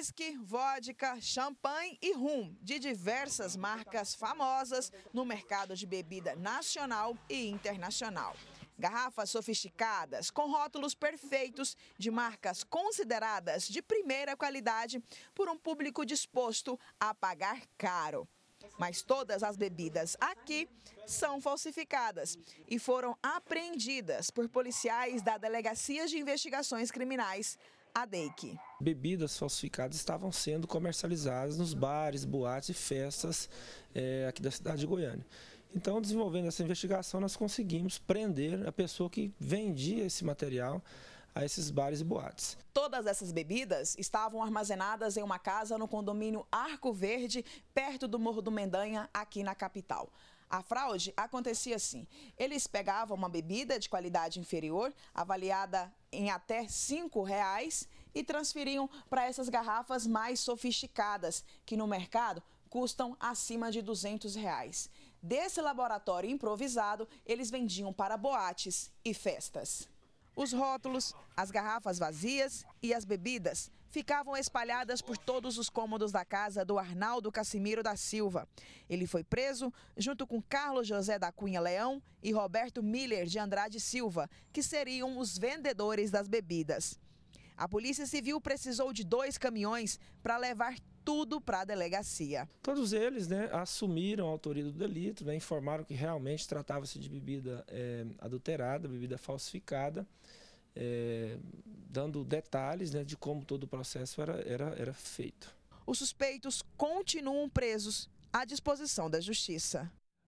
uísque, vodka, champanhe e rum, de diversas marcas famosas no mercado de bebida nacional e internacional. Garrafas sofisticadas, com rótulos perfeitos, de marcas consideradas de primeira qualidade por um público disposto a pagar caro. Mas todas as bebidas aqui são falsificadas e foram apreendidas por policiais da Delegacia de Investigações Criminais a DEIC. Bebidas falsificadas estavam sendo comercializadas nos bares, boates e festas é, aqui da cidade de Goiânia. Então, desenvolvendo essa investigação, nós conseguimos prender a pessoa que vendia esse material a esses bares e boates. Todas essas bebidas estavam armazenadas em uma casa no condomínio Arco Verde, perto do Morro do Mendanha, aqui na capital. A fraude acontecia assim: eles pegavam uma bebida de qualidade inferior, avaliada em até cinco reais, e transferiam para essas garrafas mais sofisticadas, que no mercado custam acima de 200 reais. Desse laboratório improvisado, eles vendiam para boates e festas. Os rótulos, as garrafas vazias e as bebidas ficavam espalhadas por todos os cômodos da casa do Arnaldo Cassimiro da Silva. Ele foi preso junto com Carlos José da Cunha Leão e Roberto Miller de Andrade Silva, que seriam os vendedores das bebidas. A Polícia Civil precisou de dois caminhões para levar tudo para a delegacia. Todos eles né, assumiram a autoria do delito, né, informaram que realmente tratava-se de bebida é, adulterada, bebida falsificada, é, dando detalhes né, de como todo o processo era, era, era feito. Os suspeitos continuam presos à disposição da Justiça.